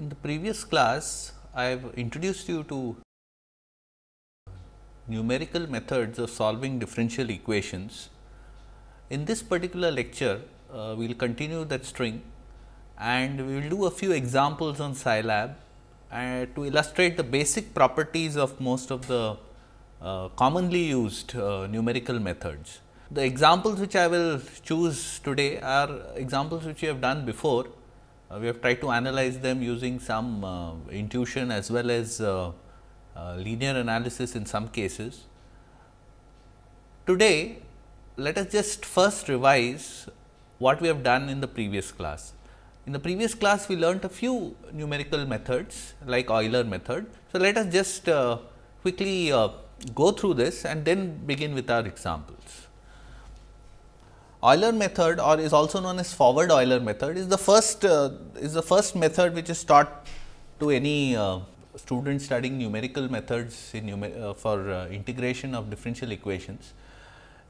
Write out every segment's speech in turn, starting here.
In the previous class, I have introduced you to numerical methods of solving differential equations. In this particular lecture, uh, we will continue that string and we will do a few examples on Scilab uh, to illustrate the basic properties of most of the uh, commonly used uh, numerical methods. The examples which I will choose today are examples which we have done before uh, we have tried to analyze them using some uh, intuition as well as uh, linear analysis in some cases. Today, let us just first revise what we have done in the previous class. In the previous class, we learnt a few numerical methods like Euler method. So, let us just uh, quickly uh, go through this and then begin with our examples. Euler method or is also known as forward Euler method is the first uh, is the first method which is taught to any uh, student studying numerical methods in numer uh, for uh, integration of differential equations.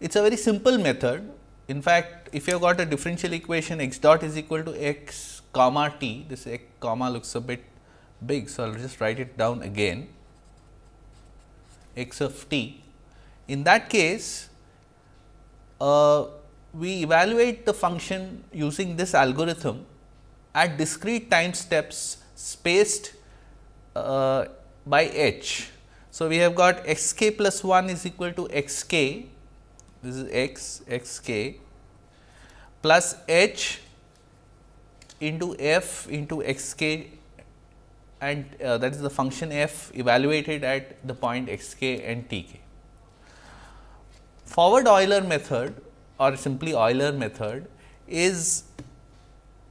It is a very simple method. In fact, if you have got a differential equation x dot is equal to x comma t, this x comma looks a bit big. So, I will just write it down again x of t. In that case, uh, we evaluate the function using this algorithm at discrete time steps spaced uh, by h. So, we have got x k plus 1 is equal to x k, this is x, x k plus h into f into x k and uh, that is the function f evaluated at the point x k and t k. Forward Euler method or simply Euler method is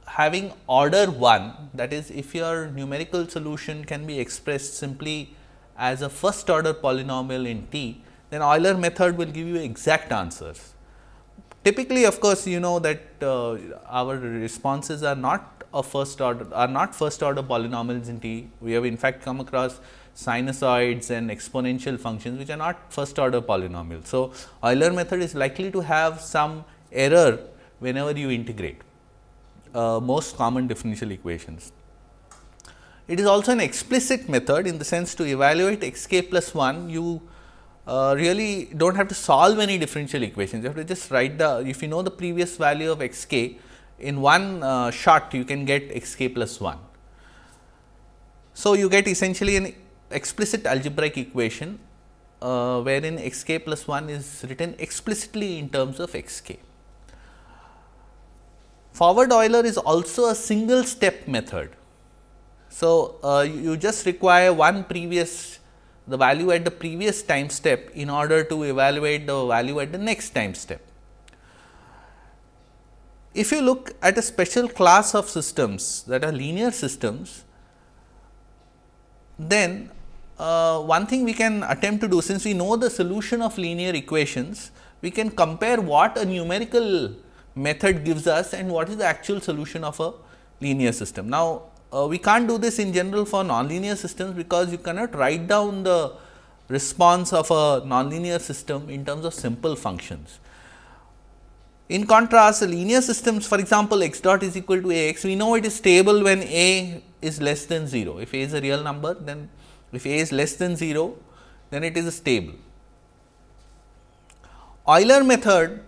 having order 1 that is if your numerical solution can be expressed simply as a first order polynomial in t then Euler method will give you exact answers. Typically of course, you know that uh, our responses are not a first order are not first order polynomials in t we have in fact come across sinusoids and exponential functions which are not first order polynomials. So, Euler method is likely to have some error whenever you integrate uh, most common differential equations. It is also an explicit method in the sense to evaluate xk plus 1 you uh, really do not have to solve any differential equations you have to just write the if you know the previous value of xk in one uh, shot you can get xk plus 1. So, you get essentially an explicit algebraic equation uh, wherein xk plus 1 is written explicitly in terms of xk. Forward Euler is also a single step method. So, uh, you just require one previous the value at the previous time step in order to evaluate the value at the next time step. If you look at a special class of systems that are linear systems, then uh, one thing we can attempt to do since we know the solution of linear equations, we can compare what a numerical method gives us and what is the actual solution of a linear system. Now, uh, we can't do this in general for nonlinear systems because you cannot write down the response of a nonlinear system in terms of simple functions. In contrast, linear systems for example, x dot is equal to a x, we know it is stable when a is less than 0. If a is a real number, then if a is less than 0, then it is stable. Euler method,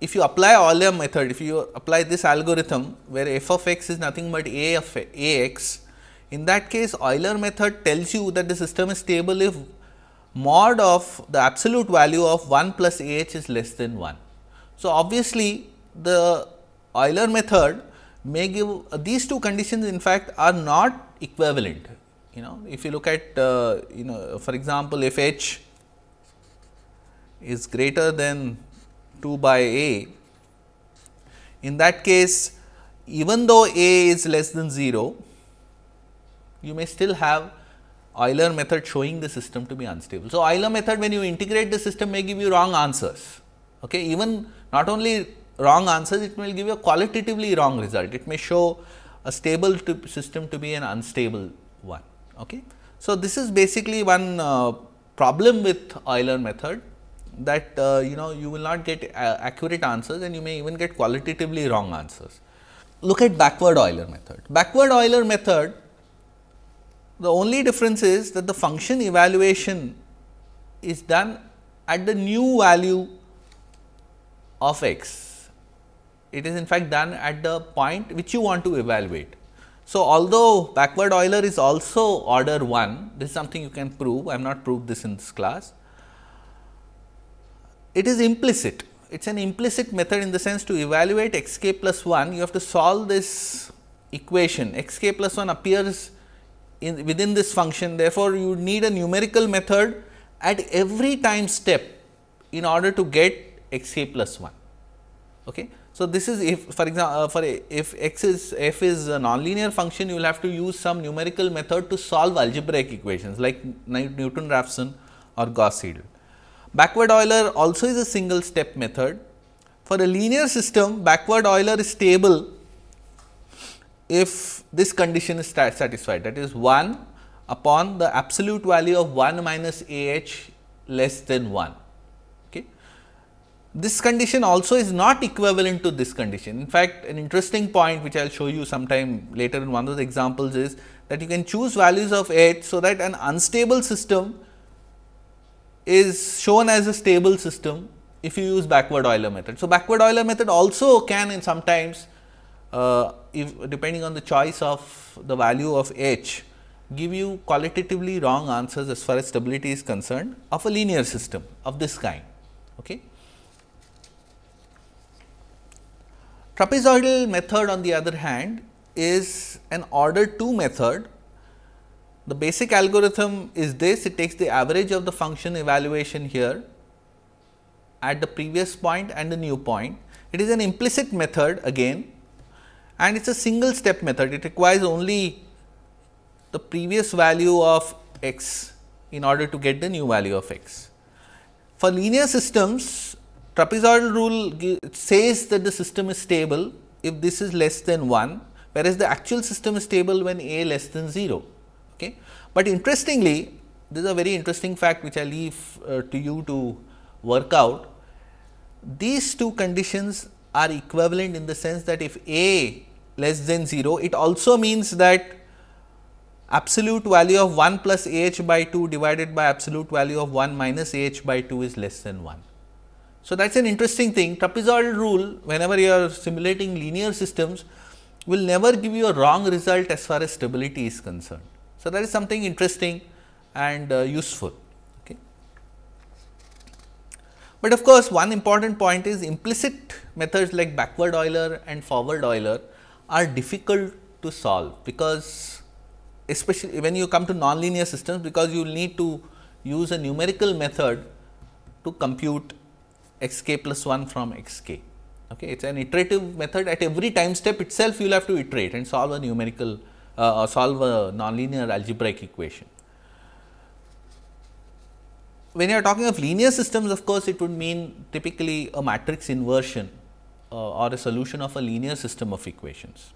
if you apply Euler method, if you apply this algorithm where f of x is nothing but a of a x, in that case Euler method tells you that the system is stable if mod of the absolute value of 1 plus a h is less than 1. So, obviously, the Euler method may give uh, these two conditions in fact are not equivalent. You know, if you look at uh, you know for example, if h is greater than 2 by a, in that case even though a is less than 0, you may still have Euler method showing the system to be unstable. So, Euler method when you integrate the system may give you wrong answers. Okay, even not only wrong answers, it will give you a qualitatively wrong result. It may show a stable to system to be an unstable one. Okay. So, this is basically one uh, problem with Euler method that uh, you know you will not get uh, accurate answers and you may even get qualitatively wrong answers. Look at backward Euler method. Backward Euler method the only difference is that the function evaluation is done at the new value of x it is in fact done at the point which you want to evaluate. So, although backward Euler is also order 1, this is something you can prove, I have not proved this in this class. It is implicit, it is an implicit method in the sense to evaluate x k plus 1, you have to solve this equation, x k plus 1 appears in within this function, therefore, you need a numerical method at every time step in order to get x k plus 1. Okay. So, this is if for example, uh, for a, if x is f is a nonlinear function, you will have to use some numerical method to solve algebraic equations like Newton-Raphson or Gauss-Seidel. Backward Euler also is a single step method. For a linear system, backward Euler is stable if this condition is satisfied that is 1 upon the absolute value of 1 minus a h less than 1 this condition also is not equivalent to this condition. In fact, an interesting point which I will show you sometime later in one of the examples is that you can choose values of h so that an unstable system is shown as a stable system if you use backward Euler method. So, backward Euler method also can in sometimes uh, if depending on the choice of the value of h give you qualitatively wrong answers as far as stability is concerned of a linear system of this kind. Okay. Trapezoidal method on the other hand is an order 2 method. The basic algorithm is this, it takes the average of the function evaluation here at the previous point and the new point. It is an implicit method again and it is a single step method, it requires only the previous value of x in order to get the new value of x. For linear systems, trapezoidal rule says that the system is stable if this is less than 1, whereas the actual system is stable when a less than 0. Okay. But interestingly, this is a very interesting fact which I leave uh, to you to work out. These two conditions are equivalent in the sense that if a less than 0, it also means that absolute value of 1 plus h by 2 divided by absolute value of 1 minus h by 2 is less than 1. So, that is an interesting thing trapezoidal rule whenever you are simulating linear systems will never give you a wrong result as far as stability is concerned. So, that is something interesting and uh, useful. Okay. But of course, one important point is implicit methods like backward Euler and forward Euler are difficult to solve because especially when you come to nonlinear systems because you need to use a numerical method to compute xk plus 1 from xk. Okay, it is an iterative method at every time step itself you will have to iterate and solve a numerical uh, or solve a nonlinear algebraic equation. When you are talking of linear systems of course, it would mean typically a matrix inversion uh, or a solution of a linear system of equations.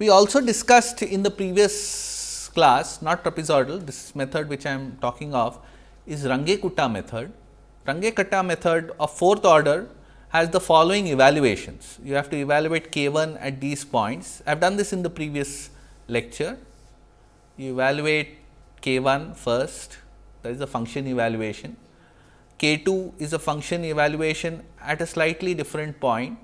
We also discussed in the previous class not trapezoidal this method which I am talking of is runge kutta method. runge kutta method of fourth order has the following evaluations. You have to evaluate K1 at these points. I have done this in the previous lecture. You evaluate K1 first, that is a function evaluation. K2 is a function evaluation at a slightly different point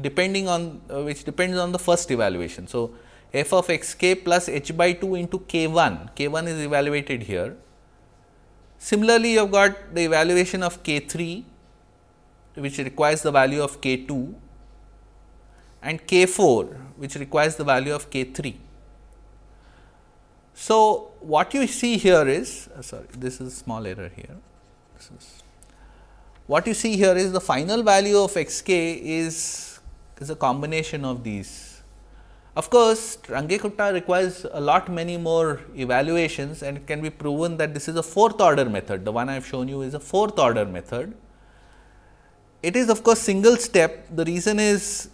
depending on uh, which depends on the first evaluation. So, f of x k plus h by 2 into k 1, k 1 is evaluated here Similarly, you have got the evaluation of K 3 which requires the value of K 2 and K 4 which requires the value of K 3. So, what you see here is uh, sorry this is small error here this is what you see here is the final value of x k is is a combination of these of course, Range-Kutta requires a lot many more evaluations and it can be proven that this is a fourth order method. The one I have shown you is a fourth order method. It is of course single step. The reason is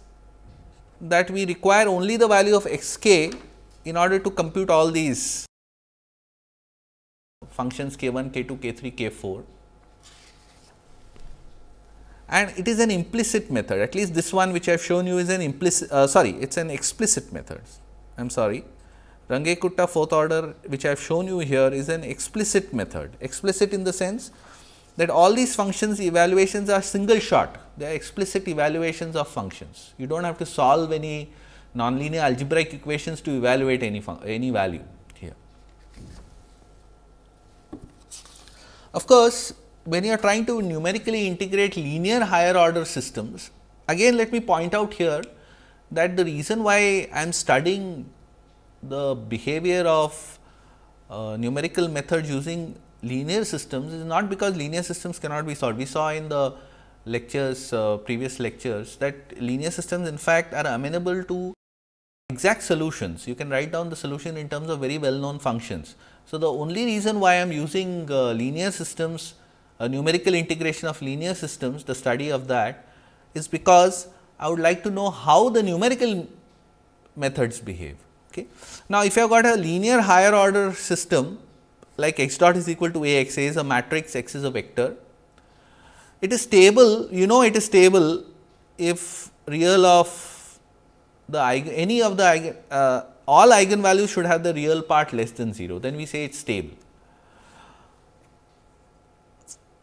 that we require only the value of xk in order to compute all these functions k1, k2, k3, k4 and it is an implicit method at least this one which I have shown you is an implicit uh, sorry it is an explicit method I am sorry runge kutta fourth order which I have shown you here is an explicit method explicit in the sense that all these functions evaluations are single shot they are explicit evaluations of functions you do not have to solve any nonlinear algebraic equations to evaluate any any value here of course when you are trying to numerically integrate linear higher order systems, again let me point out here that the reason why I am studying the behavior of uh, numerical methods using linear systems is not because linear systems cannot be solved. We saw in the lectures, uh, previous lectures that linear systems in fact are amenable to exact solutions. You can write down the solution in terms of very well known functions. So, the only reason why I am using uh, linear systems a numerical integration of linear systems, the study of that is because I would like to know how the numerical methods behave. Okay. Now, if you have got a linear higher order system like x dot is equal to A x A is a matrix, x is a vector. It is stable, you know it is stable if real of the any of the eigen, uh, all eigenvalues should have the real part less than 0, then we say it is stable.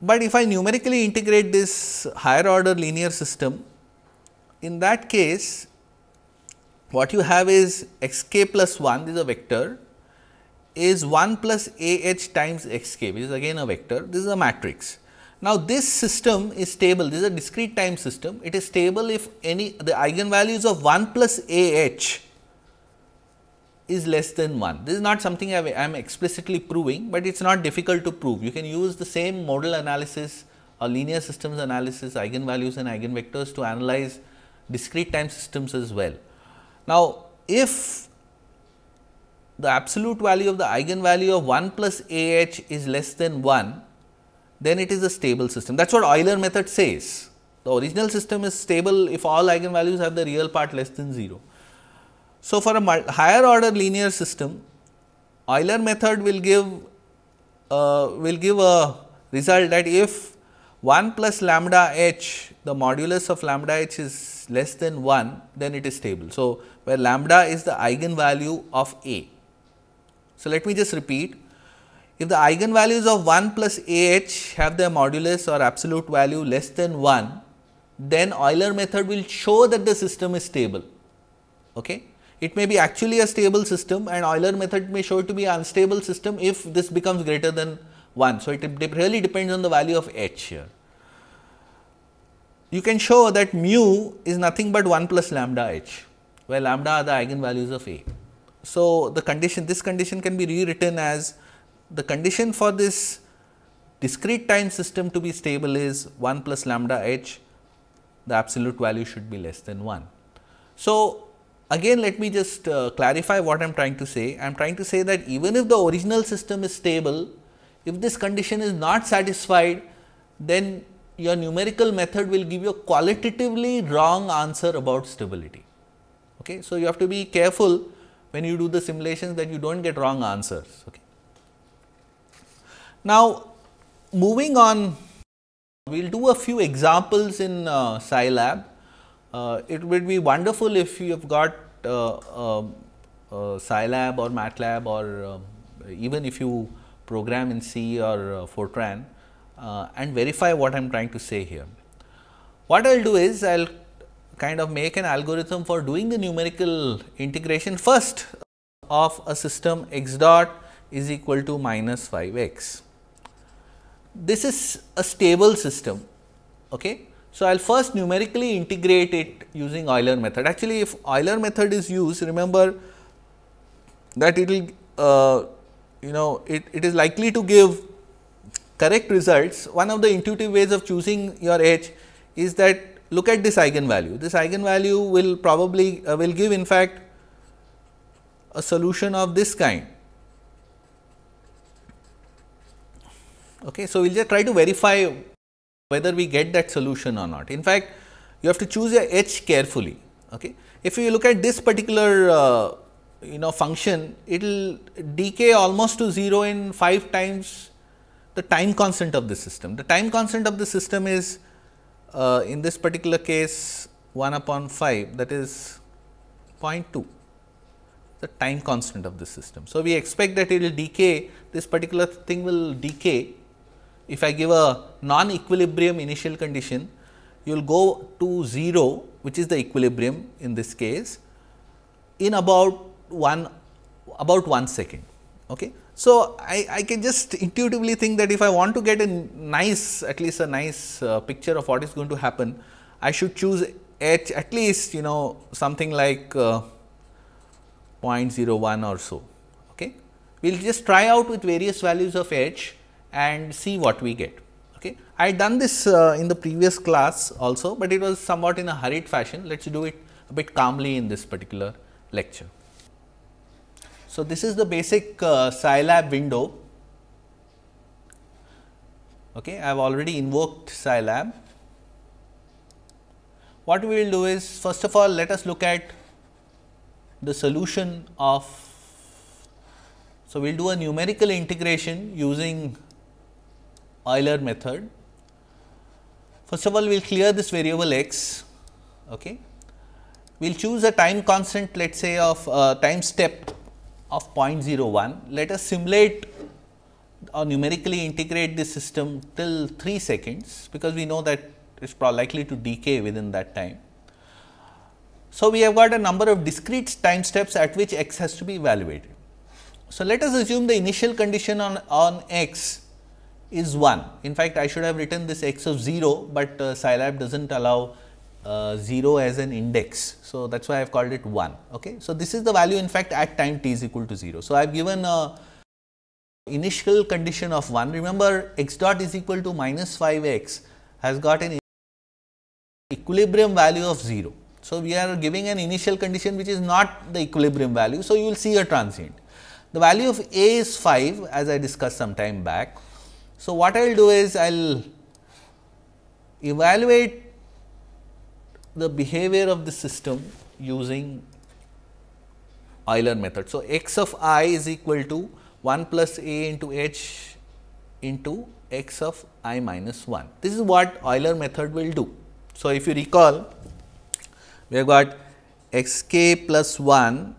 But if I numerically integrate this higher order linear system, in that case what you have is x k plus 1 is a vector is 1 plus a h times x k which is again a vector this is a matrix. Now, this system is stable this is a discrete time system it is stable if any the eigenvalues of 1 plus a h is less than 1. This is not something I am explicitly proving, but it is not difficult to prove. You can use the same modal analysis or linear systems analysis, eigenvalues and eigenvectors to analyze discrete time systems as well. Now, if the absolute value of the eigenvalue of 1 plus A h is less than 1, then it is a stable system. That is what Euler method says. The original system is stable if all eigenvalues have the real part less than 0. So, for a higher order linear system, Euler method will give uh, will give a result that if 1 plus lambda h the modulus of lambda h is less than 1 then it is stable. So, where lambda is the eigenvalue of A. So, let me just repeat if the eigenvalues of 1 plus A h have their modulus or absolute value less than 1 then Euler method will show that the system is stable. Okay? It may be actually a stable system and Euler method may show it to be unstable system if this becomes greater than 1. So, it really depends on the value of h here. You can show that mu is nothing but 1 plus lambda h, where lambda are the eigenvalues of A. So, the condition this condition can be rewritten as the condition for this discrete time system to be stable is 1 plus lambda h, the absolute value should be less than 1. So, Again, let me just uh, clarify what I am trying to say. I am trying to say that even if the original system is stable, if this condition is not satisfied, then your numerical method will give you a qualitatively wrong answer about stability. Okay? So, you have to be careful when you do the simulations that you do not get wrong answers. Okay? Now, moving on, we will do a few examples in uh, Scilab uh, it would be wonderful if you have got uh, um, uh Scilab or MATLAB or um, even if you program in C or uh, Fortran uh, and verify what I am trying to say here. What I will do is I will kind of make an algorithm for doing the numerical integration first of a system x dot is equal to minus 5 x. This is a stable system. Okay? So, I will first numerically integrate it using Euler method. Actually, if Euler method is used, remember that it will, uh, you know, it, it is likely to give correct results. One of the intuitive ways of choosing your H is that look at this eigenvalue. This eigenvalue will probably uh, will give in fact a solution of this kind. Okay, so we'll just try to verify whether we get that solution or not. In fact, you have to choose your h carefully. Okay? If you look at this particular uh, you know function, it will decay almost to 0 in 5 times the time constant of the system. The time constant of the system is uh, in this particular case 1 upon 5 that is 0.2 the time constant of the system. So, we expect that it will decay this particular thing will decay if I give a non-equilibrium initial condition, you will go to 0 which is the equilibrium in this case in about 1 about 1 second. Okay. So, I, I can just intuitively think that if I want to get a nice at least a nice uh, picture of what is going to happen, I should choose h at least you know something like uh, 0.01 or so. Okay. We will just try out with various values of h and see what we get. Okay. I had done this uh, in the previous class also, but it was somewhat in a hurried fashion. Let us do it a bit calmly in this particular lecture. So, this is the basic uh, Scilab window. Okay. I have already invoked Scilab. What we will do is first of all let us look at the solution of. So, we will do a numerical integration using Euler method. First of all, we will clear this variable x. Okay. We will choose a time constant let us say of uh, time step of 0.01. Let us simulate or uh, numerically integrate this system till 3 seconds because we know that it is likely to decay within that time. So, we have got a number of discrete time steps at which x has to be evaluated. So, let us assume the initial condition on, on x is 1. In fact, I should have written this x of 0, but uh, Scilab does not allow uh, 0 as an index. So, that is why I have called it 1. Okay? So, this is the value in fact at time t is equal to 0. So, I have given a uh, initial condition of 1. Remember x dot is equal to minus 5 x has got an equilibrium value of 0. So, we are giving an initial condition which is not the equilibrium value. So, you will see a transient. The value of a is 5 as I discussed some time back so, what I will do is I will evaluate the behavior of the system using Euler method. So, x of i is equal to 1 plus a into h into x of i minus 1. This is what Euler method will do. So, if you recall we have got x k plus 1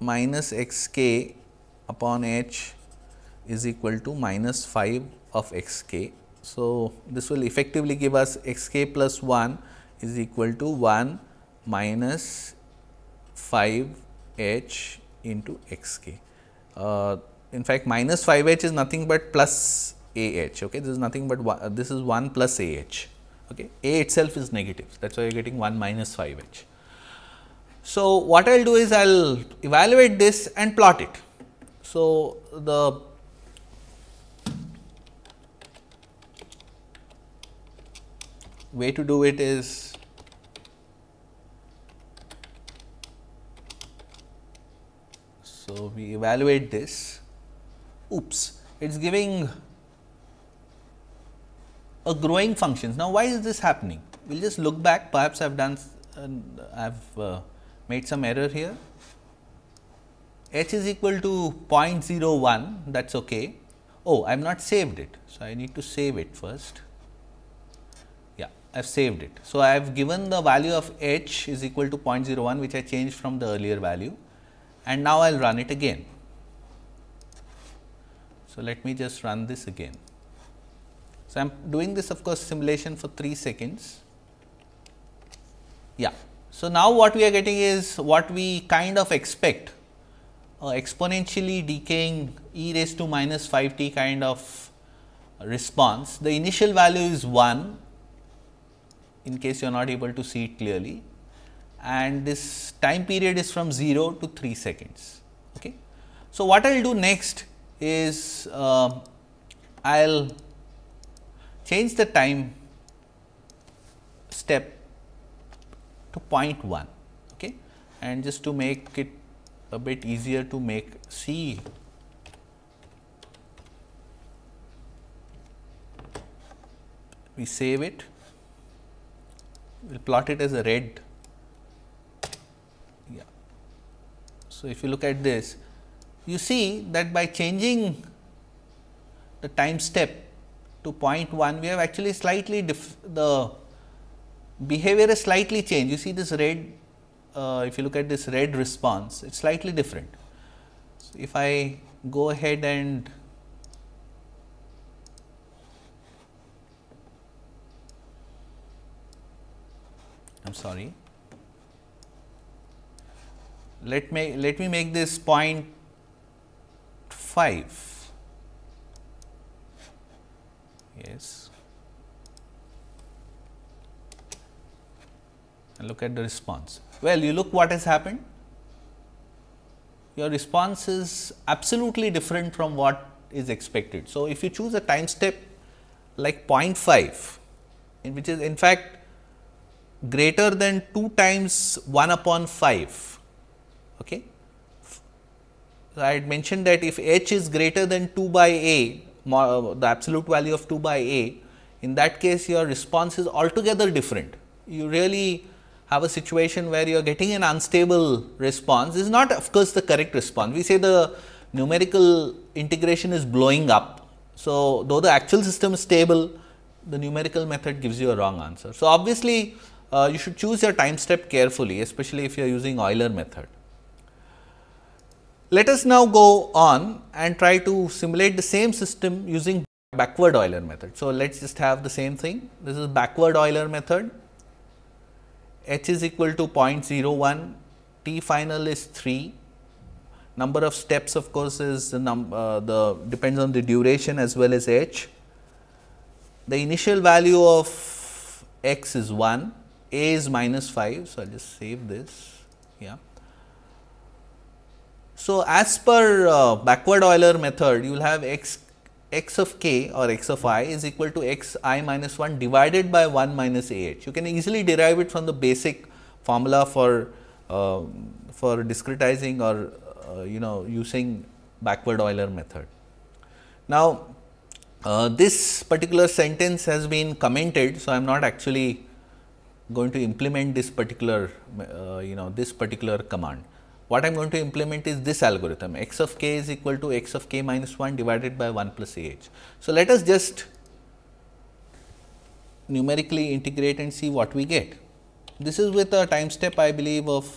minus x k upon h is equal to minus 5 of x k. So, this will effectively give us x k plus 1 is equal to 1 minus 5 h into x k. Uh, in fact, minus 5 h is nothing but plus a h. Okay? This is nothing but one, uh, this is 1 plus a h. Okay? a itself is negative that is why you are getting 1 minus 5 h. So, what I will do is I will evaluate this and plot it. So, the way to do it is so we evaluate this oops it is giving a growing functions. Now, why is this happening? We will just look back perhaps I have done I have uh, made some error here. h is equal to 0.01 that is ok. Oh, I have not saved it. So, I need to save it first. I have saved it. So, I have given the value of h is equal to 0.01 which I changed from the earlier value and now I will run it again. So, let me just run this again. So, I am doing this of course simulation for 3 seconds. Yeah. So, now what we are getting is what we kind of expect uh, exponentially decaying e raised to minus 5 t kind of response. The initial value is 1 in case you are not able to see it clearly and this time period is from 0 to 3 seconds. Okay. So, what I will do next is uh, um, I will change the time step to 0.1 okay. and just to make it a bit easier to make see we save it we will plot it as a red. Yeah. So, if you look at this, you see that by changing the time step to 0.1, we have actually slightly the behavior is slightly changed. You see this red, uh, if you look at this red response, it is slightly different. So, if I go ahead and I am sorry. Let me let me make this point 5. Yes. And look at the response. Well, you look what has happened. Your response is absolutely different from what is expected. So, if you choose a time step like 0.5, in which is in fact greater than 2 times 1 upon 5. Okay. So, I had mentioned that if h is greater than 2 by a, uh, the absolute value of 2 by a, in that case your response is altogether different. You really have a situation where you are getting an unstable response this is not of course the correct response. We say the numerical integration is blowing up. So, though the actual system is stable, the numerical method gives you a wrong answer. So, obviously, uh, you should choose your time step carefully, especially if you are using Euler method. Let us now go on and try to simulate the same system using backward Euler method. So, let us just have the same thing. This is backward Euler method. H is equal to 0.01, T final is 3, number of steps of course is the, uh, the depends on the duration as well as h. The initial value of x is 1 a is minus 5. So, I will just save this yeah. So, as per uh, backward Euler method you will have x x of k or x of i is equal to x i minus 1 divided by 1 minus a h. You can easily derive it from the basic formula for uh, for discretizing or uh, you know using backward Euler method. Now, uh, this particular sentence has been commented. So, I am not actually going to implement this particular uh, you know this particular command. What I am going to implement is this algorithm x of k is equal to x of k minus 1 divided by 1 plus h. So, let us just numerically integrate and see what we get. This is with a time step I believe of.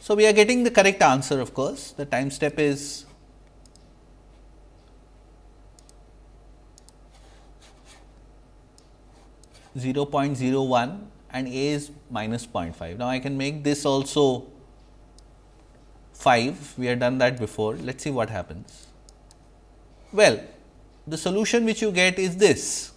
So, we are getting the correct answer of course, the time step is 0 0.01 and a is minus 0.5. Now, I can make this also 5, we have done that before, let us see what happens. Well, the solution which you get is this.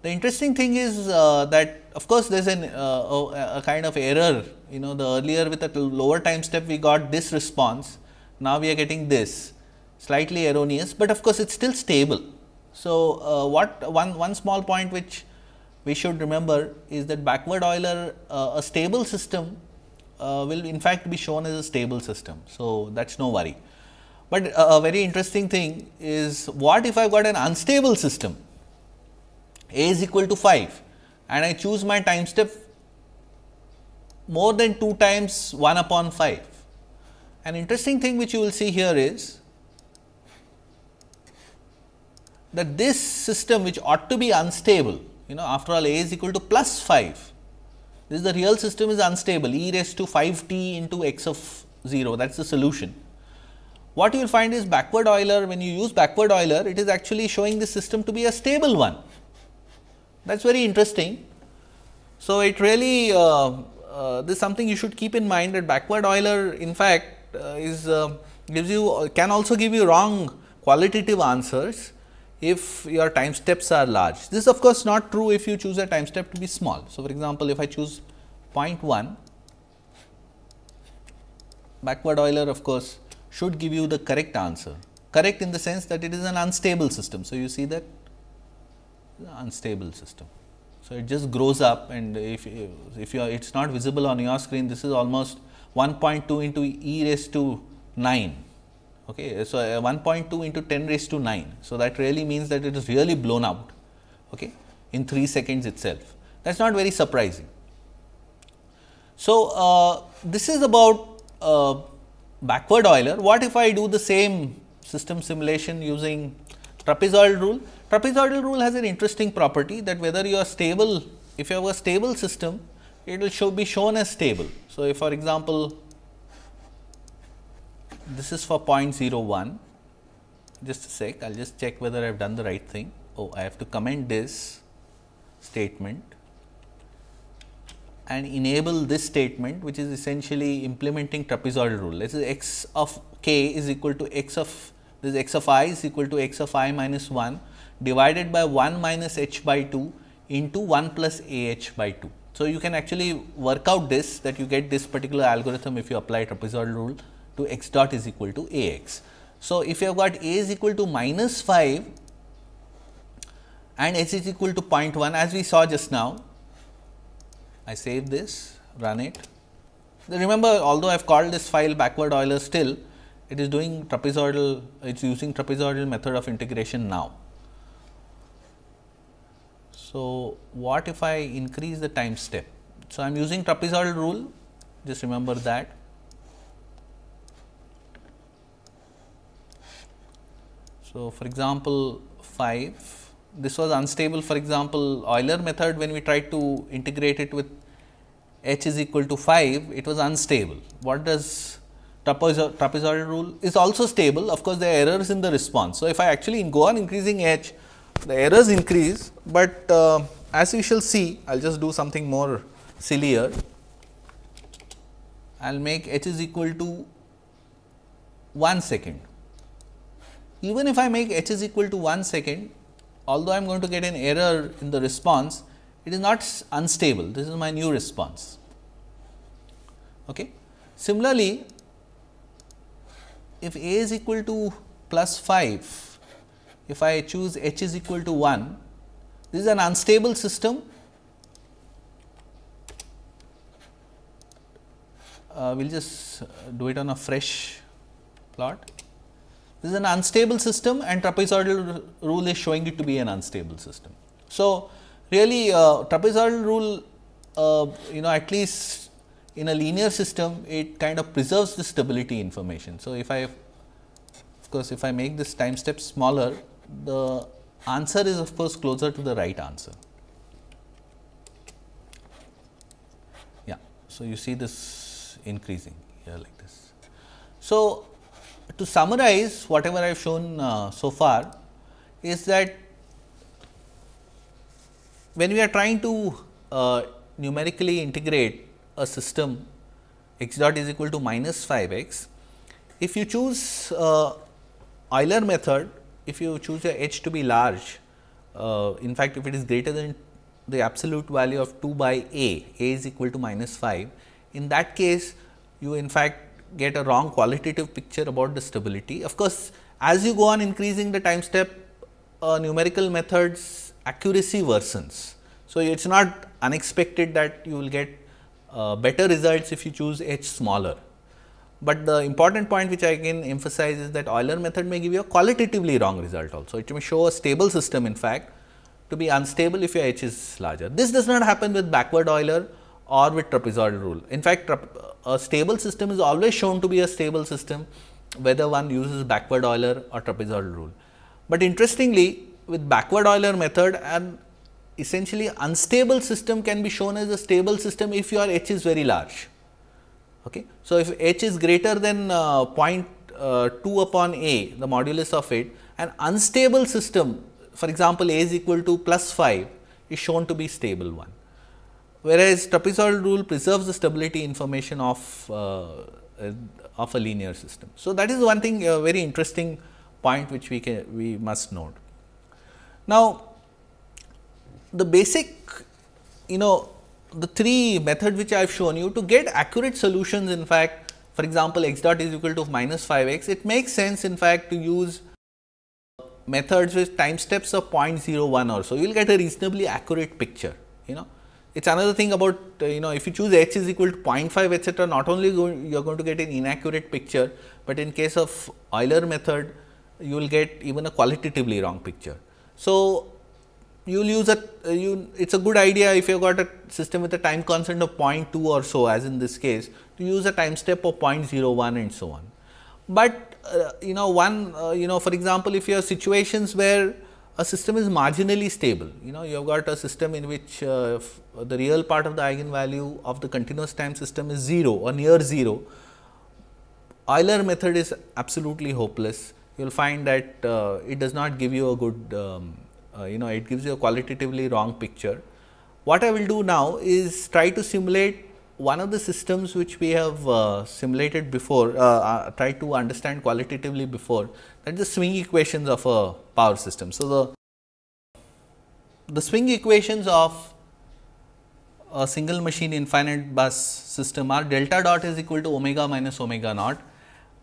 The interesting thing is uh, that of course, there is an, uh, a, a, kind of error you know the earlier with a lower time step we got this response, now we are getting this slightly erroneous, but of course, it is still stable so, uh, what one, one small point which we should remember is that backward Euler uh, a stable system uh, will in fact be shown as a stable system. So, that is no worry. But uh, a very interesting thing is what if I have got an unstable system a is equal to 5 and I choose my time step more than 2 times 1 upon 5. An interesting thing which you will see here is that this system which ought to be unstable, you know after all a is equal to plus 5, this is the real system is unstable e raised to 5 t into x of 0 that is the solution. What you will find is backward Euler when you use backward Euler it is actually showing this system to be a stable one that is very interesting. So, it really uh, uh, this is something you should keep in mind that backward Euler in fact uh, is uh, gives you can also give you wrong qualitative answers if your time steps are large. This is of course not true if you choose a time step to be small. So, for example, if I choose 0.1 backward Euler of course should give you the correct answer, correct in the sense that it is an unstable system. So, you see that unstable system. So, it just grows up and if, if you are, it is not visible on your screen, this is almost 1.2 into e raised to 9 Okay, so uh, 1.2 into 10 raised to 9. So that really means that it is really blown out. Okay, in three seconds itself. That's not very surprising. So uh, this is about uh, backward Euler. What if I do the same system simulation using trapezoidal rule? Trapezoidal rule has an interesting property that whether you are stable, if you have a stable system, it will show, be shown as stable. So, if for example, this is for 0.01 just a sec I will just check whether I have done the right thing oh I have to comment this statement and enable this statement which is essentially implementing trapezoidal rule this is x of k is equal to x of this x of i is equal to x of i minus 1 divided by 1 minus h by 2 into 1 plus a h by 2. So, you can actually work out this that you get this particular algorithm if you apply trapezoidal rule to x dot is equal to a x. So, if you have got a is equal to minus 5 and h is equal to 0.1 as we saw just now, I save this, run it. Remember although I have called this file backward Euler still, it is doing trapezoidal, it is using trapezoidal method of integration now. So, what if I increase the time step? So, I am using trapezoidal rule, just remember that. So, for example, 5, this was unstable for example, Euler method when we tried to integrate it with h is equal to 5, it was unstable. What does trapezoidal rule is also stable of course, the errors in the response. So, if I actually go on increasing h the errors increase, but uh, as you shall see I will just do something more sillier. I will make h is equal to 1 second even if I make h is equal to 1 second, although I am going to get an error in the response, it is not unstable. This is my new response. Okay. Similarly, if a is equal to plus 5, if I choose h is equal to 1, this is an unstable system. Uh, we will just uh, do it on a fresh plot. This is an unstable system and trapezoidal rule is showing it to be an unstable system. So, really uh, trapezoidal rule uh, you know at least in a linear system it kind of preserves the stability information. So, if I of course, if I make this time step smaller the answer is of course closer to the right answer. Yeah. So, you see this increasing here like this. So, to summarize whatever I have shown uh, so far is that when we are trying to uh, numerically integrate a system x dot is equal to minus 5 x, if you choose uh, Euler method, if you choose your h to be large, uh, in fact, if it is greater than the absolute value of 2 by a, a is equal to minus 5, in that case you in fact get a wrong qualitative picture about the stability. Of course, as you go on increasing the time step, uh, numerical methods accuracy worsens. So, it is not unexpected that you will get uh, better results if you choose h smaller. But the important point which I again emphasize is that Euler method may give you a qualitatively wrong result also. It may show a stable system in fact to be unstable if your h is larger. This does not happen with backward Euler or with trapezoidal rule. In fact, uh, a stable system is always shown to be a stable system whether one uses backward Euler or trapezoidal rule. But interestingly with backward Euler method an essentially unstable system can be shown as a stable system if your h is very large. Okay. So, if h is greater than uh, uh 0.2 upon a the modulus of it an unstable system for example, a is equal to plus 5 is shown to be stable one whereas trapezoidal rule preserves the stability information of uh, of a linear system. So, that is one thing a very interesting point which we can we must note. Now, the basic you know the three method which I have shown you to get accurate solutions in fact for example, x dot is equal to minus 5 x it makes sense in fact to use methods with time steps of 0.01 or so you will get a reasonably accurate picture you know. It is another thing about uh, you know if you choose h is equal to 0.5 etc. not only you are going to get an inaccurate picture, but in case of Euler method you will get even a qualitatively wrong picture. So, you will use a uh, you it is a good idea if you have got a system with a time constant of 0.2 or so as in this case to use a time step of 0.01 and so on. But uh, you know one uh, you know for example, if you have situations where a system is marginally stable. You know, you have got a system in which uh, the real part of the eigenvalue of the continuous time system is 0 or near 0. Euler method is absolutely hopeless. You will find that uh, it does not give you a good, um, uh, you know, it gives you a qualitatively wrong picture. What I will do now is try to simulate one of the systems which we have uh, simulated before, uh, uh, tried to understand qualitatively before, that is the swing equations of a power system. So, the, the swing equations of a single machine infinite bus system are delta dot is equal to omega minus omega naught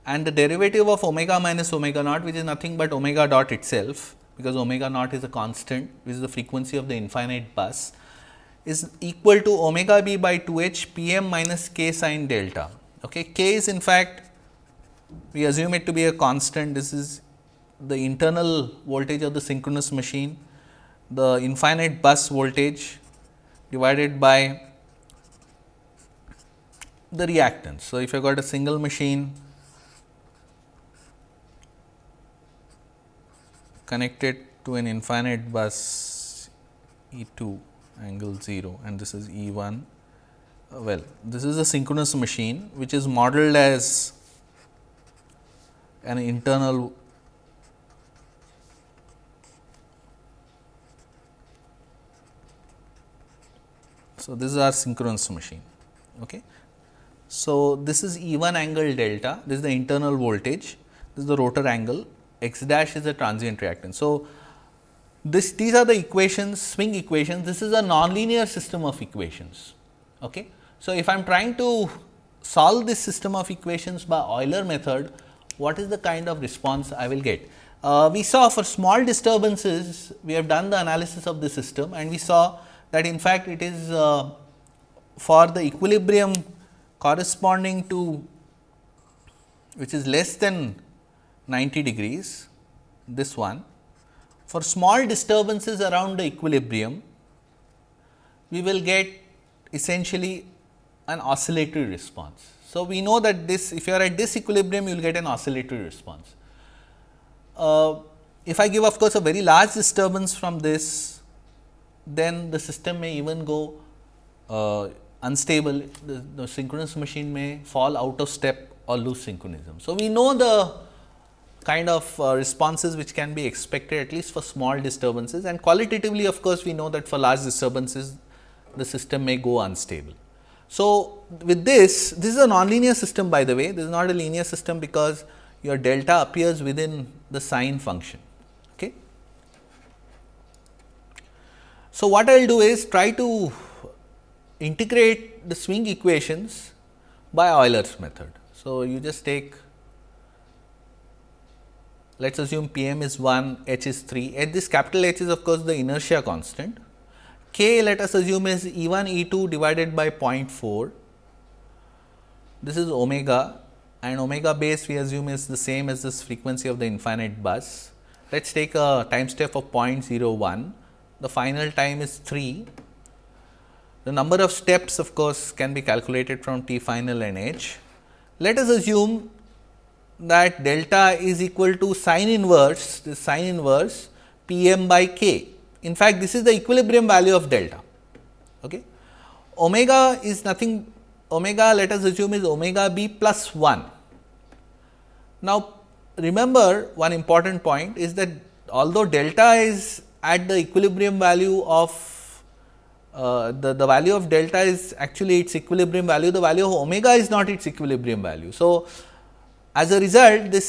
and the derivative of omega minus omega naught which is nothing but omega dot itself because omega naught is a constant which is the frequency of the infinite bus is equal to omega b by 2h pm minus k sine delta. Okay. K is in fact, we assume it to be a constant, this is the internal voltage of the synchronous machine, the infinite bus voltage divided by the reactance. So, if you got a single machine connected to an infinite bus E 2 angle 0 and this is E1. Uh, well, this is a synchronous machine which is modeled as an internal So, this is our synchronous machine. Okay. So, this is E1 angle delta, this is the internal voltage, this is the rotor angle, x dash is the transient reactance. So, this these are the equations swing equations this is a nonlinear system of equations okay so if i'm trying to solve this system of equations by euler method what is the kind of response i will get uh, we saw for small disturbances we have done the analysis of the system and we saw that in fact it is uh, for the equilibrium corresponding to which is less than 90 degrees this one for small disturbances around the equilibrium, we will get essentially an oscillatory response. So, we know that this if you are at this equilibrium you will get an oscillatory response. Uh, if I give of course, a very large disturbance from this then the system may even go uh, unstable the, the synchronous machine may fall out of step or lose synchronism. So, we know the kind of uh, responses which can be expected at least for small disturbances and qualitatively of course, we know that for large disturbances the system may go unstable. So, with this, this is a nonlinear system by the way, this is not a linear system because your delta appears within the sine function. Okay. So, what I will do is try to integrate the swing equations by Euler's method. So, you just take let us assume Pm is 1, h is 3, at this capital H is of course, the inertia constant, k let us assume is E 1 E 2 divided by 0.4, this is omega and omega base we assume is the same as this frequency of the infinite bus. Let us take a time step of 0.01, the final time is 3. The number of steps of course, can be calculated from t final and h. Let us assume that delta is equal to sine inverse, the sine inverse P m by k. In fact, this is the equilibrium value of delta. Okay. Omega is nothing, omega let us assume is omega b plus 1. Now, remember one important point is that although delta is at the equilibrium value of uh, the, the value of delta is actually its equilibrium value, the value of omega is not its equilibrium value. So, as a result, this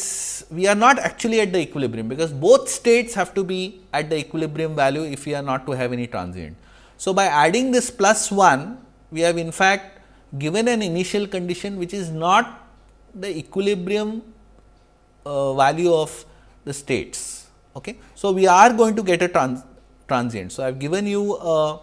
we are not actually at the equilibrium because both states have to be at the equilibrium value if we are not to have any transient. So, by adding this plus 1, we have in fact given an initial condition which is not the equilibrium uh, value of the states. Okay. So, we are going to get a trans transient. So, I have given you a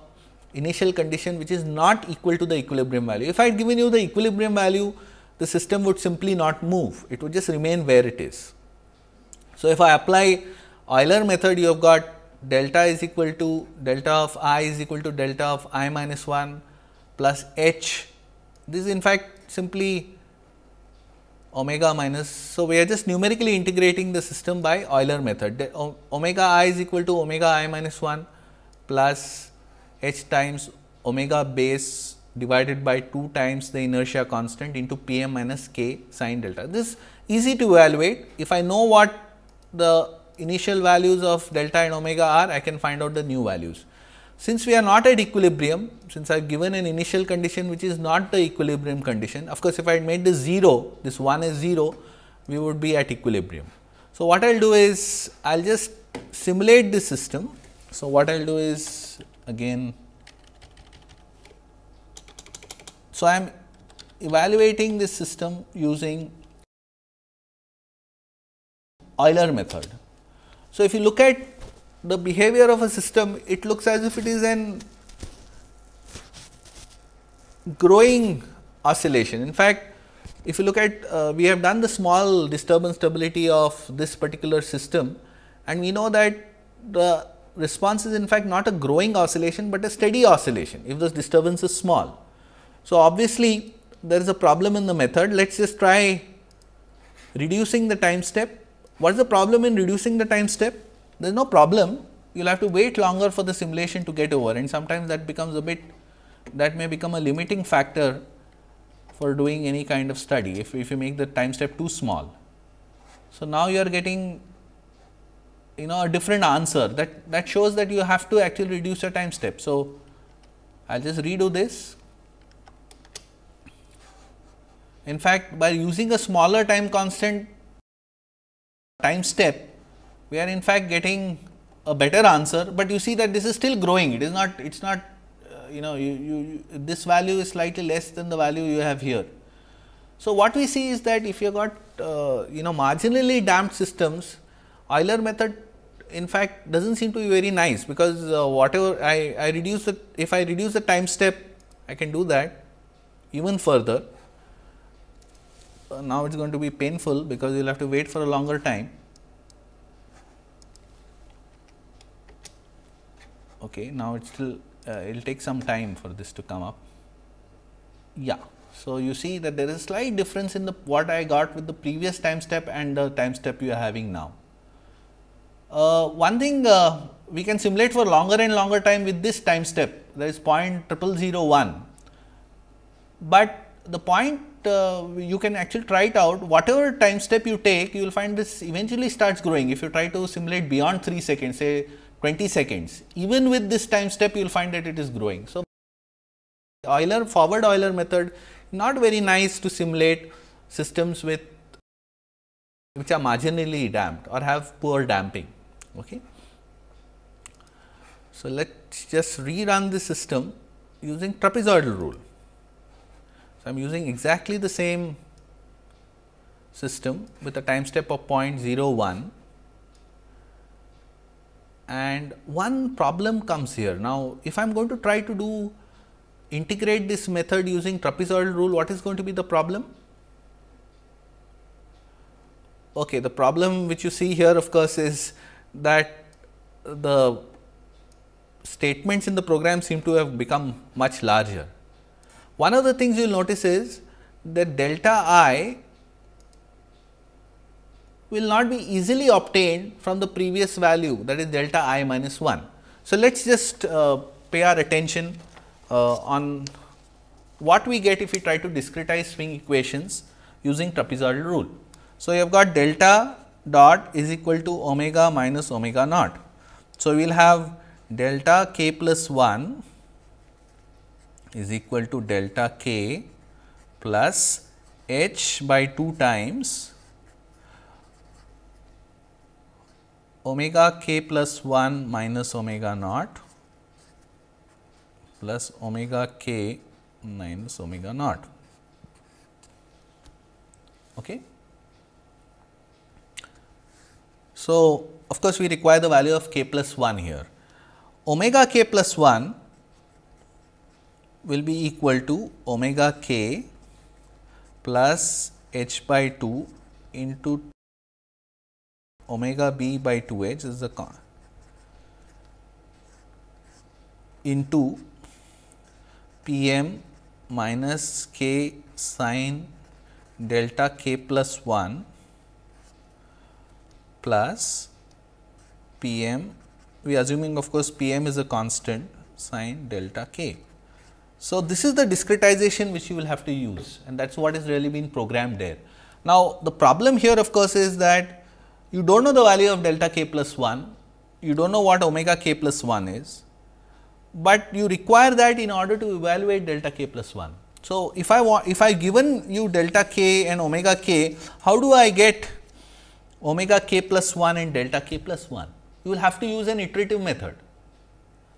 initial condition which is not equal to the equilibrium value. If I had given you the equilibrium value the system would simply not move, it would just remain where it is. So, if I apply Euler method, you have got delta is equal to delta of i is equal to delta of i minus 1 plus h. This is in fact simply omega minus. So, we are just numerically integrating the system by Euler method. De omega i is equal to omega i minus 1 plus h times omega base divided by 2 times the inertia constant into Pm minus k sine delta. This easy to evaluate. If I know what the initial values of delta and omega are, I can find out the new values. Since we are not at equilibrium, since I have given an initial condition which is not the equilibrium condition, of course, if I had made this 0, this 1 is 0, we would be at equilibrium. So, what I will do is, I will just simulate this system. So, what I will do is again So, I am evaluating this system using Euler method. So, if you look at the behavior of a system, it looks as if it is an growing oscillation. In fact, if you look at uh, we have done the small disturbance stability of this particular system and we know that the response is in fact not a growing oscillation, but a steady oscillation if the disturbance is small. So, obviously, there is a problem in the method. Let us just try reducing the time step. What is the problem in reducing the time step? There is no problem. You will have to wait longer for the simulation to get over and sometimes that becomes a bit that may become a limiting factor for doing any kind of study if, if you make the time step too small. So, now you are getting you know a different answer that, that shows that you have to actually reduce your time step. So, I will just redo this in fact, by using a smaller time constant time step, we are in fact getting a better answer, but you see that this is still growing. It is not, it is not, uh, you know, you, you, you, this value is slightly less than the value you have here. So, what we see is that if you got, uh, you know, marginally damped systems, Euler method in fact does not seem to be very nice because uh, whatever I, I reduce the, if I reduce the time step, I can do that even further now it is going to be painful because you will have to wait for a longer time. Okay, now it still uh, it will take some time for this to come up. Yeah. So, you see that there is slight difference in the what I got with the previous time step and the time step you are having now. Uh, one thing uh, we can simulate for longer and longer time with this time step that is 0.0001, but the point uh, you can actually try it out whatever time step you take you will find this eventually starts growing if you try to simulate beyond 3 seconds say 20 seconds even with this time step you will find that it is growing. So, Euler forward Euler method not very nice to simulate systems with which are marginally damped or have poor damping. Okay. So, let us just rerun the system using trapezoidal rule. So, I am using exactly the same system with a time step of 0.01 and one problem comes here. Now, if I am going to try to do integrate this method using trapezoidal rule, what is going to be the problem? Okay, the problem which you see here of course is that the statements in the program seem to have become much larger. One of the things you will notice is that delta i will not be easily obtained from the previous value that is delta i minus 1. So, let us just uh, pay our attention uh, on what we get if we try to discretize swing equations using trapezoidal rule. So, you have got delta dot is equal to omega minus omega naught. So, we will have delta k plus 1 is equal to delta k plus h by 2 times omega k plus 1 minus omega naught plus omega k minus omega naught. Okay. So, of course, we require the value of k plus 1 here. Omega k plus 1 will be equal to omega k plus h by 2 into omega b by 2 h is the con into p m minus k sine delta k plus 1 plus p m we assuming of course p m is a constant sine delta k. So, this is the discretization which you will have to use and that is what is really been programmed there. Now, the problem here of course is that you do not know the value of delta k plus 1, you do not know what omega k plus 1 is, but you require that in order to evaluate delta k plus 1. So, if I want if I given you delta k and omega k, how do I get omega k plus 1 and delta k plus 1? You will have to use an iterative method.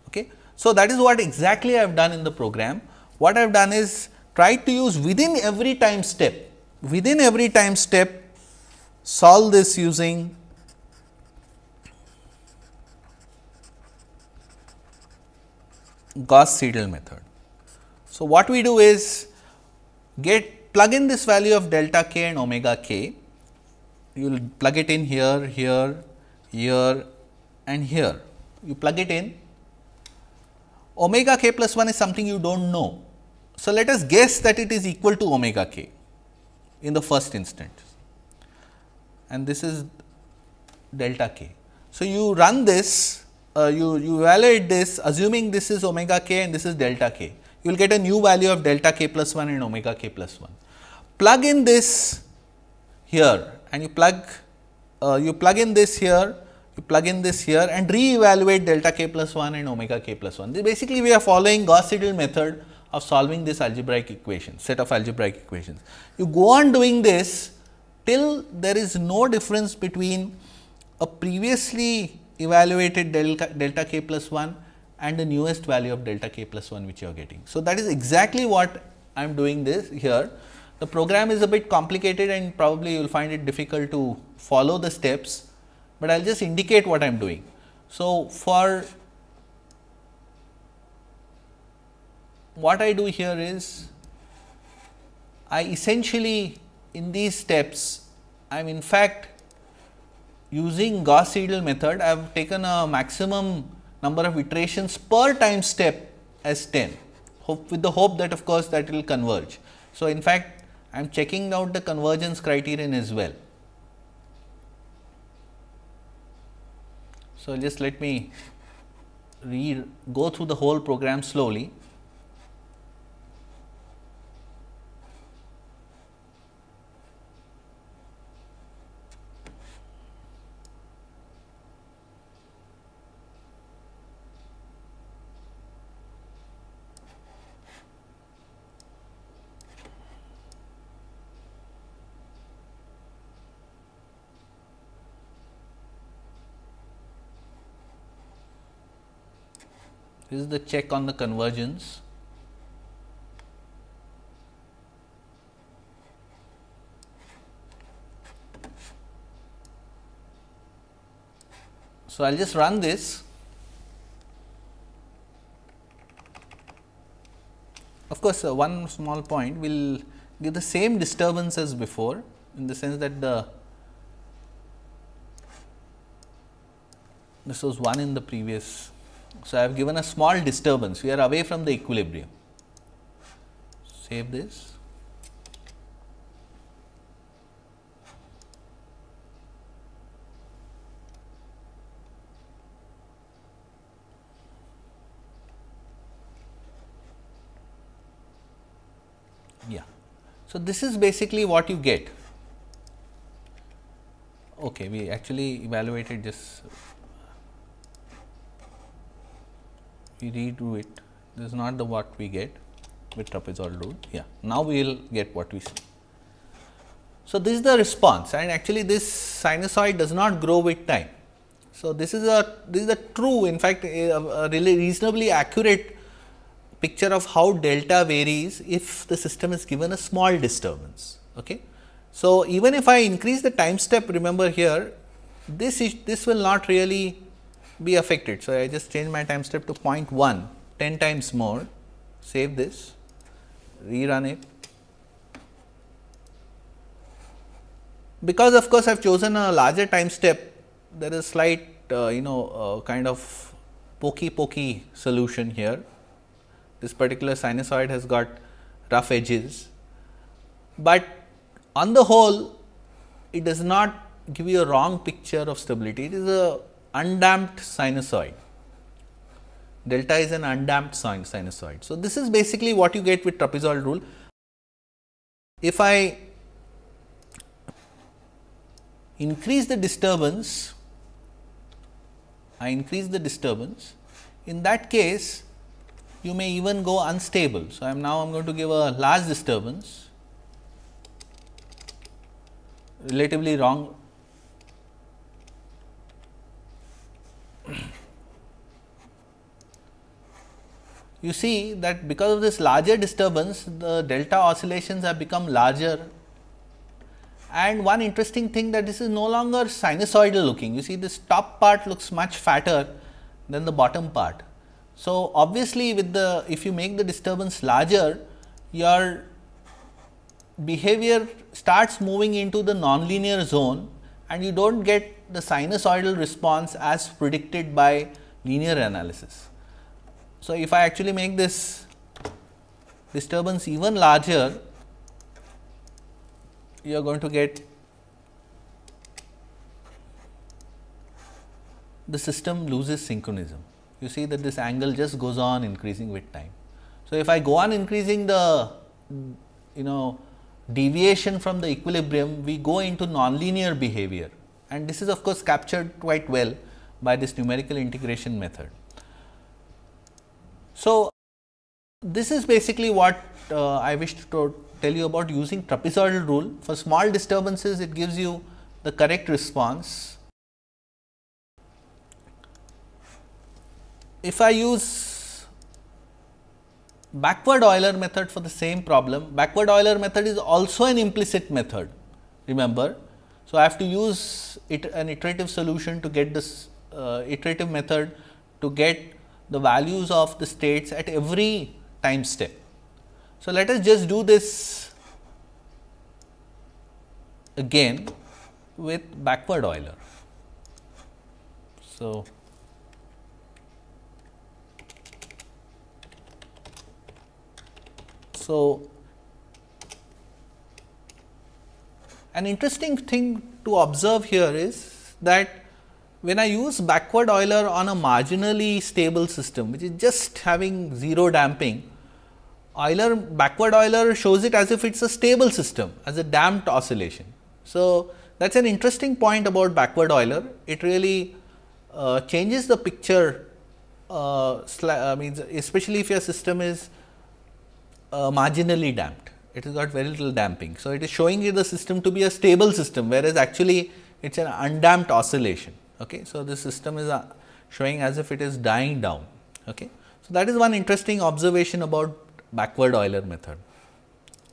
Okay. So, that is what exactly I have done in the program. What I have done is try to use within every time step, within every time step solve this using Gauss Seidel method. So, what we do is get plug in this value of delta k and omega k, you will plug it in here, here, here and here, you plug it in omega k plus 1 is something you do not know. So, let us guess that it is equal to omega k in the first instance, and this is delta k. So, you run this, uh, you, you evaluate this assuming this is omega k and this is delta k. You will get a new value of delta k plus 1 and omega k plus 1. Plug in this here and you plug, uh, you plug in this here you plug in this here and re-evaluate delta k plus 1 and omega k plus 1. This basically, we are following Gauss Seidel method of solving this algebraic equation, set of algebraic equations. You go on doing this till there is no difference between a previously evaluated delta, delta k plus 1 and the newest value of delta k plus 1 which you are getting. So, that is exactly what I am doing this here. The program is a bit complicated and probably you will find it difficult to follow the steps but I will just indicate what I am doing. So, for what I do here is I essentially in these steps I am in fact using Gauss Seidel method I have taken a maximum number of iterations per time step as 10 hope with the hope that of course that will converge. So, in fact I am checking out the convergence criterion as well. So, just let me re go through the whole program slowly. This is the check on the convergence. So, I will just run this. Of course, uh, one small point we will give the same disturbance as before in the sense that the this was 1 in the previous so, I have given a small disturbance, we are away from the equilibrium. Save this. Yeah. So, this is basically what you get. Okay, we actually evaluated this we redo it this is not the what we get with trapezoidal rule yeah now we will get what we see. So, this is the response and actually this sinusoid does not grow with time. So, this is a this is a true in fact a, a really reasonably accurate picture of how delta varies if the system is given a small disturbance. Okay. So, even if I increase the time step remember here this is this will not really be affected. So, I just change my time step to 0.1, 10 times more, save this, rerun it. Because of course, I have chosen a larger time step, there is slight uh, you know uh, kind of pokey pokey solution here. This particular sinusoid has got rough edges, but on the whole it does not give you a wrong picture of stability. It is a undamped sinusoid. Delta is an undamped sinusoid. So, this is basically what you get with trapezoid rule. If I increase the disturbance, I increase the disturbance, in that case you may even go unstable. So, I am now I am going to give a large disturbance relatively wrong you see that because of this larger disturbance the delta oscillations have become larger and one interesting thing that this is no longer sinusoidal looking you see this top part looks much fatter than the bottom part. So, obviously with the if you make the disturbance larger your behavior starts moving into the nonlinear zone and you do not get the sinusoidal response as predicted by linear analysis. So, if I actually make this disturbance even larger, you are going to get the system loses synchronism. You see that this angle just goes on increasing with time. So, if I go on increasing the you know deviation from the equilibrium, we go into nonlinear behavior and this is of course captured quite well by this numerical integration method. So, this is basically what uh, I wish to tell you about using trapezoidal rule. For small disturbances, it gives you the correct response. If I use backward Euler method for the same problem, backward Euler method is also an implicit method. Remember, so, I have to use it an iterative solution to get this uh, iterative method to get the values of the states at every time step. So, let us just do this again with backward Euler. So, so An interesting thing to observe here is that when I use backward Euler on a marginally stable system, which is just having 0 damping, Euler backward Euler shows it as if it is a stable system as a damped oscillation. So, that is an interesting point about backward Euler. It really uh, changes the picture uh, I mean especially if your system is uh, marginally damped it has got very little damping. So, it is showing you the system to be a stable system whereas actually it is an undamped oscillation. Okay. So, this system is uh, showing as if it is dying down. Okay. So, that is one interesting observation about backward Euler method.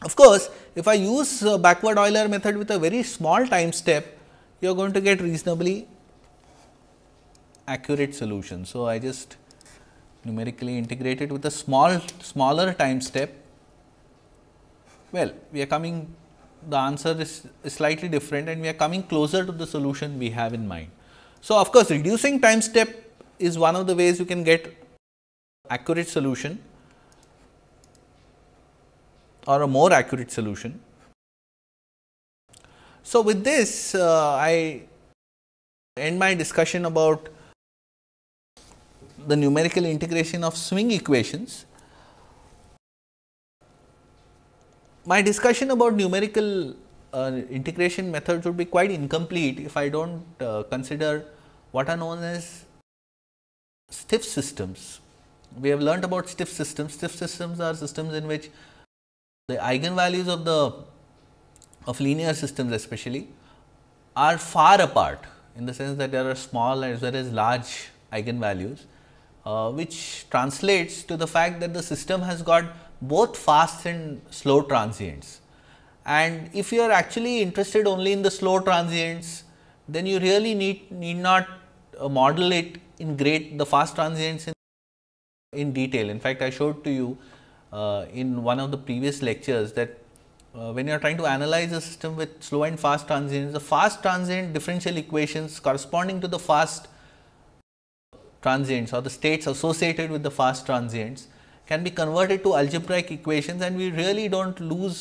Of course, if I use uh, backward Euler method with a very small time step, you are going to get reasonably accurate solution. So, I just numerically integrate it with a small smaller time step well, we are coming, the answer is slightly different and we are coming closer to the solution we have in mind. So, of course, reducing time step is one of the ways you can get accurate solution or a more accurate solution. So, with this uh, I end my discussion about the numerical integration of swing equations. my discussion about numerical uh, integration methods would be quite incomplete if I do not uh, consider what are known as stiff systems. We have learnt about stiff systems. Stiff systems are systems in which the eigenvalues of the of linear systems especially are far apart in the sense that there are small as well as large eigenvalues, uh, which translates to the fact that the system has got both fast and slow transients. And if you are actually interested only in the slow transients, then you really need, need not uh, model it in great the fast transients in, in detail. In fact, I showed to you uh, in one of the previous lectures that uh, when you are trying to analyze a system with slow and fast transients, the fast transient differential equations corresponding to the fast transients or the states associated with the fast transients can be converted to algebraic equations and we really do not lose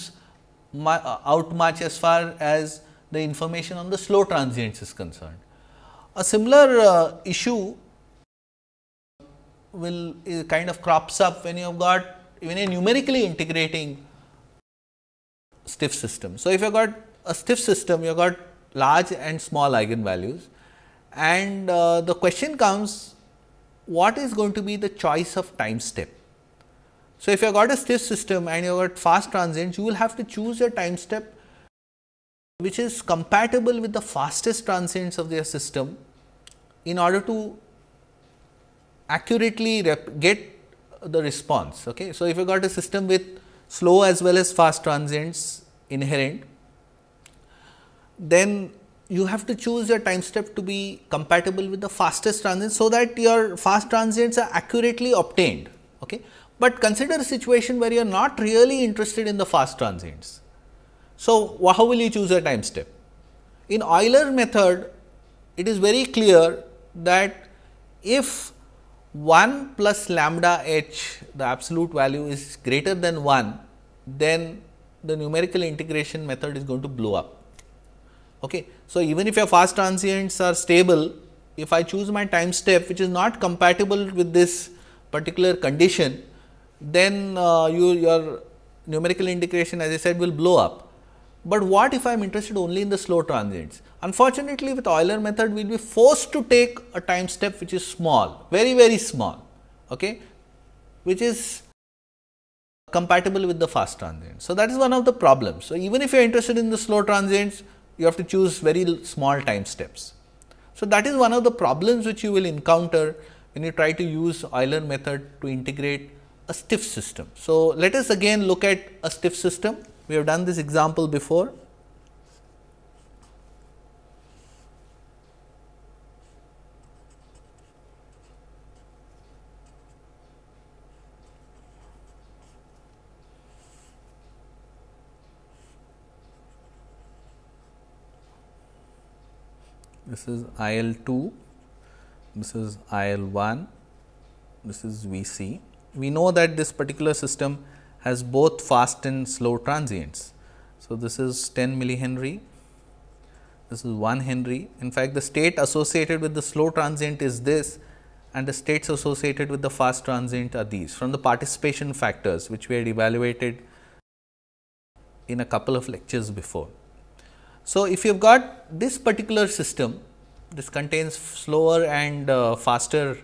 uh, out much as far as the information on the slow transients is concerned. A similar uh, issue will uh, kind of crops up when you have got even a numerically integrating stiff system. So, if you have got a stiff system, you have got large and small eigenvalues and uh, the question comes what is going to be the choice of time step. So, if you have got a stiff system and you have got fast transients, you will have to choose a time step which is compatible with the fastest transients of your system in order to accurately get the response. Okay. So, if you got a system with slow as well as fast transients inherent, then you have to choose your time step to be compatible with the fastest transients, so that your fast transients are accurately obtained. Okay. But consider a situation where you are not really interested in the fast transients. So, how will you choose a time step? In Euler method, it is very clear that if 1 plus lambda h the absolute value is greater than 1, then the numerical integration method is going to blow up. Okay. So, even if your fast transients are stable, if I choose my time step which is not compatible with this particular condition, then uh, you, your numerical integration as I said will blow up. But what if I am interested only in the slow transients? Unfortunately, with Euler method, we will be forced to take a time step which is small, very, very small, okay, which is compatible with the fast transients. So, that is one of the problems. So, even if you are interested in the slow transients, you have to choose very small time steps. So, that is one of the problems which you will encounter when you try to use Euler method to integrate a stiff system. So, let us again look at a stiff system. We have done this example before. This is IL 2, this is IL 1, this is V c we know that this particular system has both fast and slow transients. So, this is 10 millihenry, this is 1 henry. In fact, the state associated with the slow transient is this and the states associated with the fast transient are these from the participation factors which we had evaluated in a couple of lectures before. So, if you have got this particular system, this contains slower and uh, faster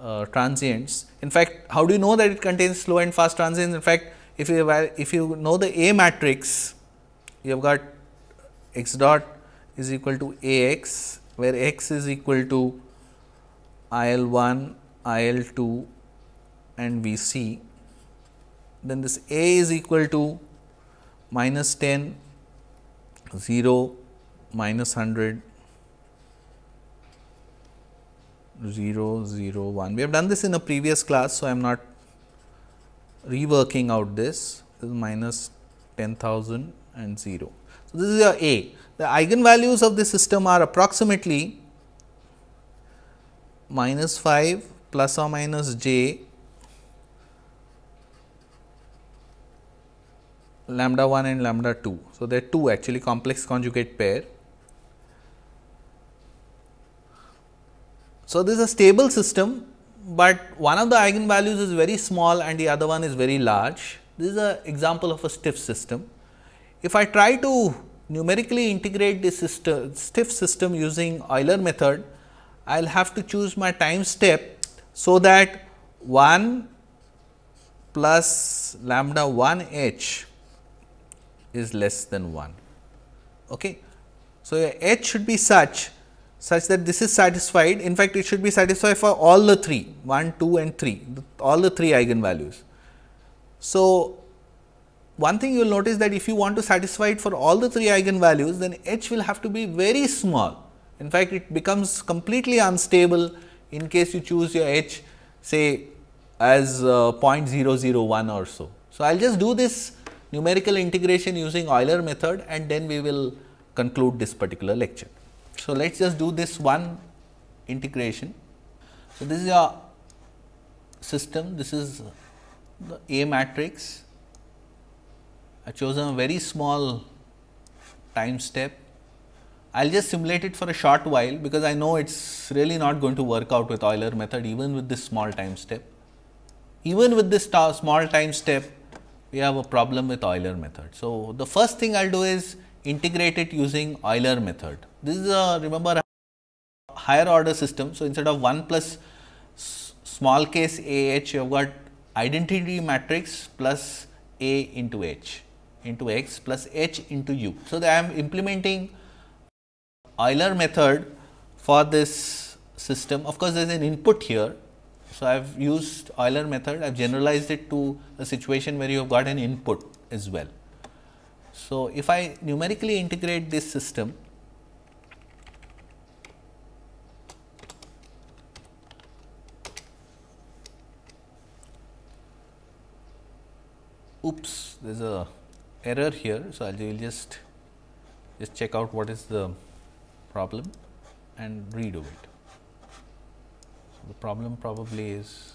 uh, transients. In fact, how do you know that it contains slow and fast transients? In fact, if you if you know the A matrix, you have got x dot is equal to A x, where x is equal to I L 1, I L 2 and V c. Then this A is equal to minus 10, 0, minus 100, 0 0 1. We have done this in a previous class. So, I am not reworking out this, this is minus 10,000 and 0. So, this is your A. The eigenvalues of this system are approximately minus 5 plus or minus j lambda 1 and lambda 2. So, they are 2 actually complex conjugate pair So, this is a stable system, but one of the eigenvalues is very small and the other one is very large. This is an example of a stiff system. If I try to numerically integrate this system, stiff system using Euler method, I will have to choose my time step. So, that 1 plus lambda 1 h is less than 1. Okay. So, h should be such such that this is satisfied. In fact, it should be satisfied for all the three 1, 2, and 3, all the three eigenvalues. So, one thing you will notice that if you want to satisfy it for all the three eigenvalues, then h will have to be very small. In fact, it becomes completely unstable in case you choose your h say as uh, 0.001 or so. So, I will just do this numerical integration using Euler method and then we will conclude this particular lecture. So, let us just do this one integration. So, this is your system, this is the A matrix. I chosen a very small time step. I will just simulate it for a short while because I know it is really not going to work out with Euler method even with this small time step. Even with this small time step, we have a problem with Euler method. So, the first thing I will do is integrate it using Euler method. This is a remember a higher order system. So, instead of 1 plus small case A H you have got identity matrix plus A into H into X plus H into U. So, I am implementing Euler method for this system. Of course, there is an input here. So, I have used Euler method, I have generalized it to a situation where you have got an input as well. So, if I numerically integrate this system, oops there is a error here. So, I will just just check out what is the problem and redo it. So, the problem probably is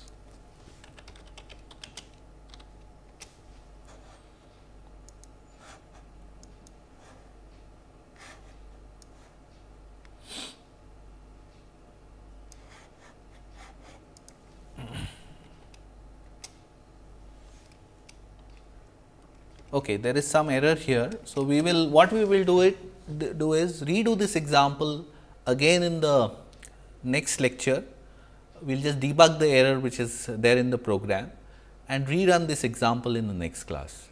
okay there is some error here. So, we will what we will do it do is redo this example again in the next lecture. We will just debug the error which is there in the program and rerun this example in the next class.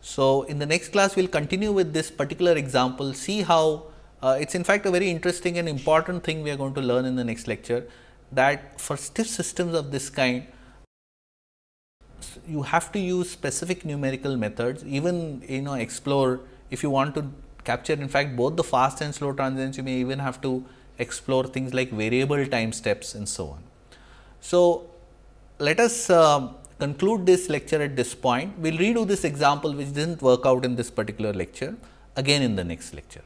So, in the next class we will continue with this particular example see how uh, it is in fact a very interesting and important thing we are going to learn in the next lecture that for stiff systems of this kind you have to use specific numerical methods even you know explore if you want to capture in fact both the fast and slow transients you may even have to explore things like variable time steps and so on. So, let us uh, conclude this lecture at this point. We will redo this example which did not work out in this particular lecture again in the next lecture.